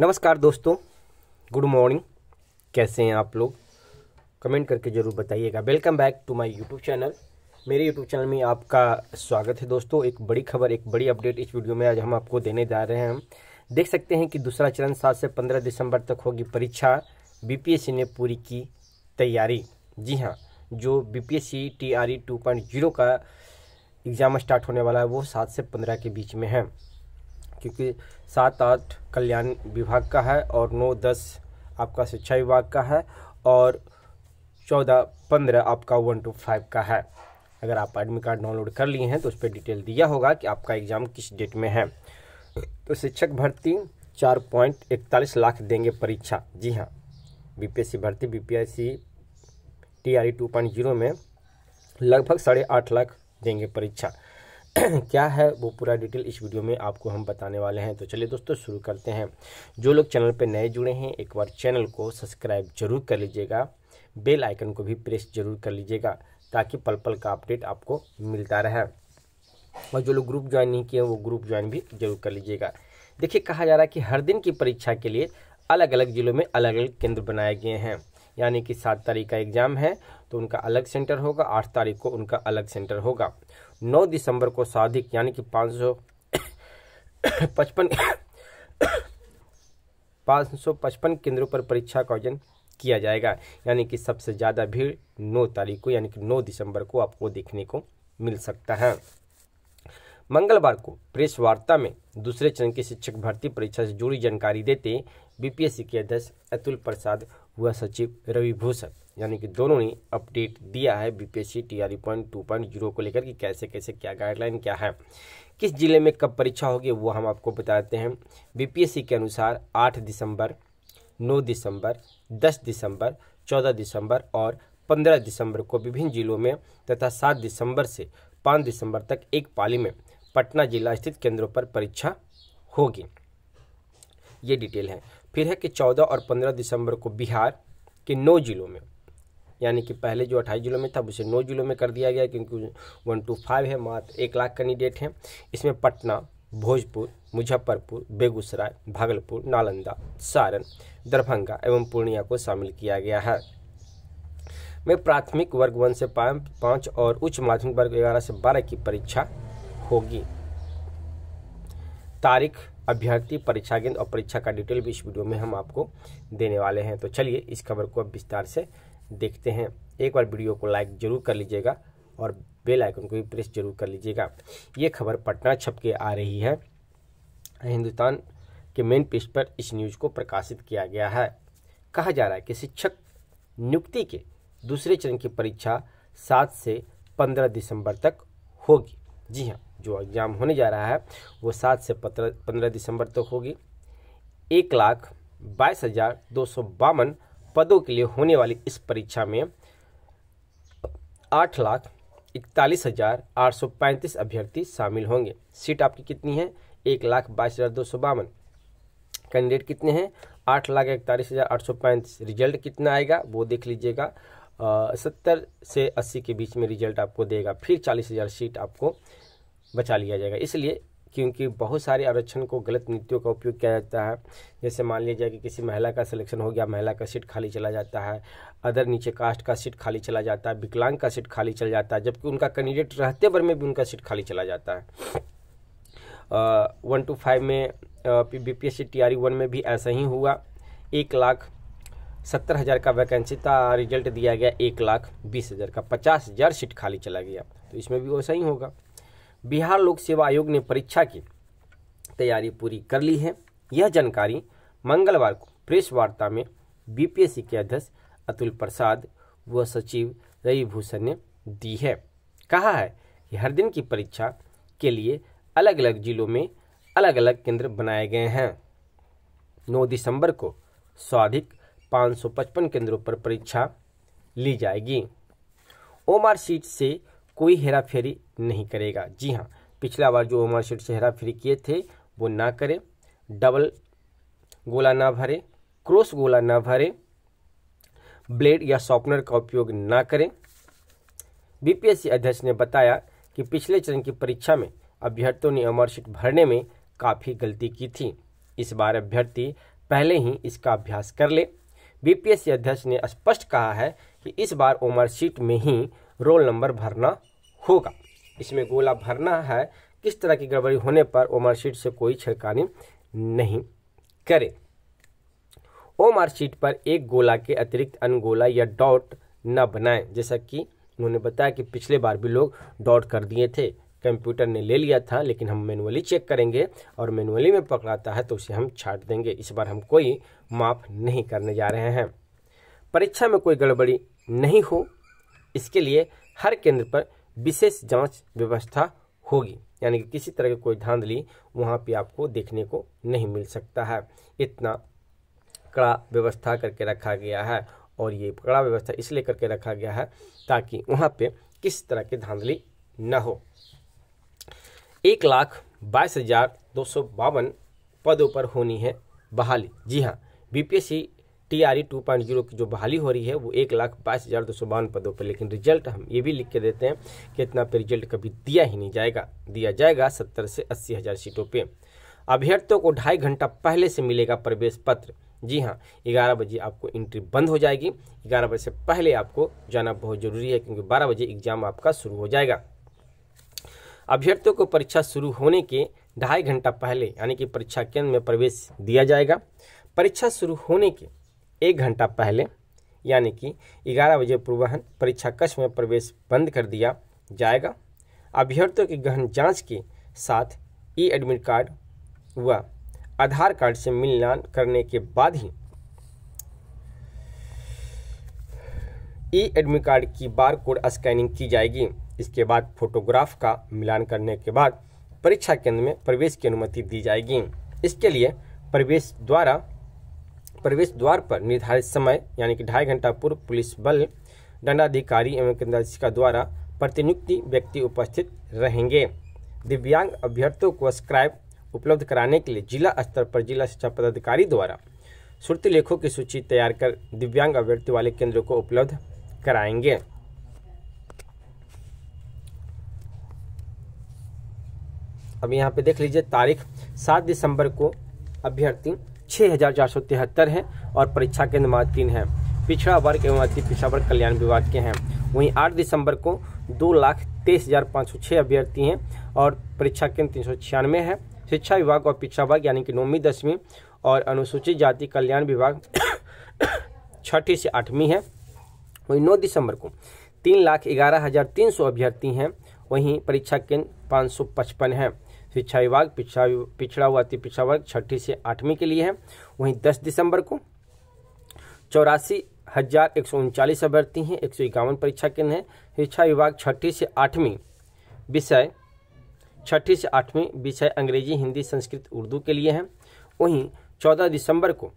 नमस्कार दोस्तों good morning कैसे हैं आप लोग कमेंट करके ज़रूर बताइएगा welcome back to my YouTube channel मेरे यूट्यूब चैनल में आपका स्वागत है दोस्तों एक बड़ी खबर एक बड़ी अपडेट इस वीडियो में आज हम आपको देने जा रहे हैं हम देख सकते हैं कि दूसरा चरण सात से पंद्रह दिसंबर तक होगी परीक्षा बी ने पूरी की तैयारी जी हाँ जो B P S C T R E two point zero का एग्ज़ाम स्टार्ट होने वाला है वो सात से पंद्रह के बीच में है क्योंकि सात आठ कल्याण विभाग का है और नौ दस आपका शिक्षा विभाग का है और चौदह पंद्रह आपका वन टू फाइव का है अगर आप एडमिट कार्ड डाउनलोड कर लिए हैं तो उस पर डिटेल दिया होगा कि आपका एग्ज़ाम किस डेट में है तो शिक्षक भर्ती चार पॉइंट इकतालीस लाख देंगे परीक्षा जी हाँ बीपीएससी भर्ती BPSC TRE two point zero में लगभग साढ़े आठ लाख देंगे परीक्षा क्या है वो पूरा डिटेल इस वीडियो में आपको हम बताने वाले हैं तो चलिए दोस्तों शुरू करते हैं जो लोग चैनल पर नए जुड़े हैं एक बार चैनल को सब्सक्राइब जरूर कर लीजिएगा बेल आइकन को भी प्रेस जरूर कर लीजिएगा ताकि पल पल का अपडेट आपको मिलता रहे और जो लोग ग्रुप ज्वाइन नहीं किए वो ग्रुप ज्वाइन भी जरूर कर लीजिएगा देखिए कहा जा रहा है कि हर दिन की परीक्षा के लिए अलग अलग ज़िलों में अलग अलग केंद्र बनाए गए हैं यानी कि सात तारीख का एग्ज़ाम है तो उनका अलग सेंटर होगा आठ तारीख को उनका अलग सेंटर होगा नौ दिसंबर को साधिक यानी कि पाँच सौ पचपन पाँच सौ पचपन केंद्रों पर परीक्षा का आयोजन किया जाएगा यानी कि सबसे ज़्यादा भीड़ नौ तारीख को यानी कि नौ दिसंबर को आपको देखने को मिल सकता है मंगलवार को प्रेस वार्ता में दूसरे चरण की शिक्षक भर्ती परीक्षा से जुड़ी जानकारी देते बीपीएससी के अध्यक्ष अतुल प्रसाद व सचिव रवि भूषण यानी कि दोनों ने अपडेट दिया है BPSC TRE point two point zero को लेकर कि कैसे कैसे क्या गाइडलाइन क्या है किस जिले में कब परीक्षा होगी वो हम आपको बताते हैं बीपीएससी के अनुसार आठ दिसंबर नौ दिसंबर दस दिसंबर चौदह दिसंबर और पंद्रह दिसंबर को विभिन्न जिलों में तथा सात दिसंबर से पाँच दिसंबर तक एक पाली में पटना जिला स्थित केंद्रों पर परीक्षा होगी ये डिटेल है फिर है कि 14 और 15 दिसंबर को बिहार के नौ जिलों में यानी कि पहले जो अट्ठाईस जिलों में था उसे नौ जिलों में कर दिया गया क्योंकि वन टू फाइव है मात्र एक लाख कैंडिडेट हैं इसमें पटना भोजपुर मुजफ्फरपुर बेगूसराय भागलपुर नालंदा सारण दरभंगा एवं पूर्णिया को शामिल किया गया है में प्राथमिक वर्ग वन से पाँच और उच्च माध्यमिक वर्ग ग्यारह से बारह की परीक्षा होगी तारीख अभ्यर्थी परीक्षा केंद्र और परीक्षा का डिटेल भी इस वीडियो में हम आपको देने वाले हैं तो चलिए इस खबर को अब विस्तार से देखते हैं एक बार वीडियो को लाइक जरूर कर लीजिएगा और बेल आइकन को भी प्रेस जरूर कर लीजिएगा ये खबर पटना छप के आ रही है हिंदुस्तान के मेन पेज पर इस न्यूज़ को प्रकाशित किया गया है कहा जा रहा है कि शिक्षक नियुक्ति के दूसरे चरण की परीक्षा सात से पंद्रह दिसंबर तक होगी जी हाँ जो एग्ज़ाम होने जा रहा है वो सात से पंद्रह दिसंबर तक तो होगी एक लाख बाईस हज़ार दो सौ बावन पदों के लिए होने वाली इस परीक्षा में आठ लाख इकतालीस हज़ार आठ सौ पैंतीस अभ्यर्थी शामिल होंगे सीट आपकी कितनी है एक लाख बाईस हज़ार दो सौ बावन कैंडिडेट कितने हैं आठ लाख इकतालीस हज़ार आठ सौ पैंतीस रिजल्ट कितना आएगा वो देख लीजिएगा सत्तर से अस्सी के बीच में रिजल्ट आपको देगा फिर चालीस हज़ार सीट आपको बचा लिया जाएगा इसलिए क्योंकि बहुत सारे आरक्षण को गलत नीतियों का उपयोग किया जाता है जैसे मान लिया जाए कि किसी महिला का सिलेक्शन हो गया महिला का सीट खाली चला जाता है अदर नीचे कास्ट का सीट खाली चला जाता है विकलांग का सीट खाली चला जाता है जबकि उनका कैंडिडेट रहते भर में भी उनका सीट खाली चला जाता है वन टू फाइव में बी पी एस वन में भी ऐसा ही हुआ एक लाख सत्तर हज़ार का वैकेंसी था रिजल्ट दिया गया एक लाख बीस हज़ार का पचास हज़ार सीट खाली चला गया तो इसमें भी वैसा ही होगा बिहार लोक सेवा आयोग ने परीक्षा की तैयारी पूरी कर ली है यह जानकारी मंगलवार को प्रेस वार्ता में बीपीएससी के अध्यक्ष अतुल प्रसाद व सचिव रवि भूषण ने दी है कहा है कि हर दिन की परीक्षा के लिए अलग अलग जिलों में अलग अलग केंद्र बनाए गए हैं 9 दिसंबर को स्वाधिक 555 केंद्रों पर परीक्षा ली जाएगी ओम आर सीट से कोई हेराफेरी नहीं करेगा जी हाँ पिछला बार जो उमर शेड से हेराफेरी किए थे वो ना करें डबल गोला ना भरें क्रॉस गोला ना भरें ब्लेड या शॉपनर का उपयोग ना करें बीपीएससी अध्यक्ष ने बताया कि पिछले चरण की परीक्षा में अभ्यर्थियों ने उमर शीट भरने में काफ़ी गलती की थी इस बार अभ्यर्थी पहले ही इसका अभ्यास कर ले बीपीएससी अध्यक्ष ने स्पष्ट कहा है कि इस बार उमर शीट में ही रोल नंबर भरना होगा इसमें गोला भरना है किस तरह की गड़बड़ी होने पर ओ मार्कशीट से कोई छिड़कानी नहीं करें ओ मार्कशीट पर एक गोला के अतिरिक्त अन्य गोला या डॉट न बनाएं जैसा कि उन्होंने बताया कि पिछले बार भी लोग डॉट कर दिए थे कंप्यूटर ने ले लिया था लेकिन हम मैनुअली चेक करेंगे और मैनुअली में पकड़ाता है तो उसे हम छाट देंगे इस बार हम कोई माफ नहीं करने जा रहे हैं परीक्षा में कोई गड़बड़ी नहीं हो इसके लिए हर केंद्र पर विशेष जांच व्यवस्था होगी यानी कि किसी तरह की कोई धांधली वहाँ पे आपको देखने को नहीं मिल सकता है इतना कड़ा व्यवस्था करके रखा गया है और ये कड़ा व्यवस्था इसलिए करके रखा गया है ताकि वहाँ पे किस तरह की धांधली न हो एक लाख बाईस हज़ार दो सौ बावन पदों पर होनी है बहाली जी हाँ बीपीएससी टी 2.0 की जो बहाली हो रही है वो एक लाख बाईस हज़ार दो सौ बावन पदों पर लेकिन रिजल्ट हम ये भी लिख के देते हैं कि इतना पे रिजल्ट कभी दिया ही नहीं जाएगा दिया जाएगा सत्तर से अस्सी हज़ार सीटों पर अभ्यर्थियों को ढाई घंटा पहले से मिलेगा प्रवेश पत्र जी हाँ ग्यारह बजे आपको एंट्री बंद हो जाएगी ग्यारह बजे से पहले आपको जाना बहुत ज़रूरी है क्योंकि बारह बजे एग्ज़ाम आपका शुरू हो जाएगा अभ्यर्थियों को परीक्षा शुरू होने के ढाई घंटा पहले यानी कि परीक्षा केंद्र में प्रवेश दिया जाएगा परीक्षा शुरू होने के एक घंटा पहले यानी कि ग्यारह बजे पूर्वाहन परीक्षा कक्ष में प्रवेश बंद कर दिया जाएगा अभ्यर्थियों की गहन जांच के साथ ई एडमिट कार्ड व आधार कार्ड से मिलान करने के बाद ही ई एडमिट कार्ड की बार कोड स्कैनिंग की जाएगी इसके बाद फोटोग्राफ का मिलान करने के बाद परीक्षा केंद्र में प्रवेश की अनुमति दी जाएगी इसके लिए प्रवेश द्वारा प्रवेश द्वार पर निर्धारित समय यानी कि ढाई घंटा पूर्व पुलिस बल दंडाधिकारी एवं केंद्राधीशिका द्वारा प्रतिनियुक्ति व्यक्ति उपस्थित रहेंगे दिव्यांग अभ्यर्थियों को स्क्राइब उपलब्ध कराने के लिए जिला स्तर पर जिला शिक्षा पदाधिकारी द्वारा श्रुति लेखों की सूची तैयार कर दिव्यांग अभ्यर्थी वाले केंद्रों को उपलब्ध कराएंगे अब यहाँ पे देख लीजिए तारीख सात दिसंबर को अभ्यर्थी छः हज़ार चार सौ तिहत्तर हैं और परीक्षा केंद्र मात्र तीन हैं पिछड़ा वर्ग एवं अति पिछड़ा वर्ग कल्याण विभाग के हैं वहीं आठ दिसंबर को दो लाख तेईस हज़ार पाँच सौ छः अभ्यर्थी हैं और परीक्षा केंद्र तीन सौ छियानवे है शिक्षा विभाग और पिछड़ा वर्ग यानी कि नौवीं दसवीं और अनुसूचित जाति कल्याण विभाग छठी से आठवीं है वहीं नौ दिसंबर को तीन लाख ग्यारह हज़ार तीन सौ अभ्यर्थी हैं वहीं परीक्षा केंद्र पाँच सौ पचपन हैं शिक्षा विभाग पिछड़ा पिछड़ा हुआ अति पिछड़ा वर्ग छठी से आठवीं के लिए है वहीं दस दिसंबर को चौरासी हजार एक सौ उनचालीस अभ्यर्थी हैं एक सौ इक्यावन परीक्षा केंद्र हैं शिक्षा विभाग छठी से आठवीं विषय छठी से आठवीं विषय अंग्रेजी हिंदी संस्कृत उर्दू के लिए हैं वहीं चौदह दिसंबर को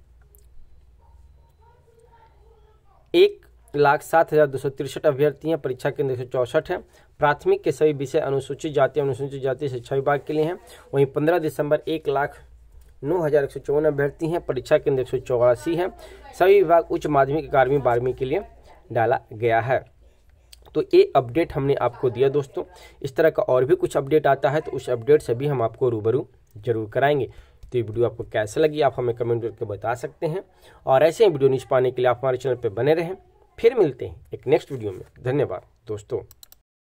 एक लाख सात हज़ार दो सौ तिरसठ अभ्यर्थी हैं परीक्षा केंद्र एक सौ चौंसठ हैं प्राथमिक के सभी विषय अनुसूचित जाति अनुसूचित जाति शिक्षा विभाग के लिए हैं वहीं पंद्रह दिसंबर एक लाख नौ हज़ार एक सौ चौवन अभ्यर्थी हैं परीक्षा केंद्र एक सौ चौरासी हैं सभी विभाग उच्च माध्यमिक ग्यारहवीं बारहवीं के लिए डाला गया है तो ये अपडेट हमने आपको दिया दोस्तों इस तरह का और भी कुछ अपडेट आता है तो उस अपडेट से भी हम आपको रूबरू जरूर कराएंगे तो ये वीडियो आपको कैसे लगी आप हमें कमेंट करके बता सकते हैं और ऐसे ही वीडियो नीचे पाने के लिए आप हमारे चैनल पर बने रहें फिर मिलते हैं एक नेक्स्ट वीडियो में धन्यवाद दोस्तों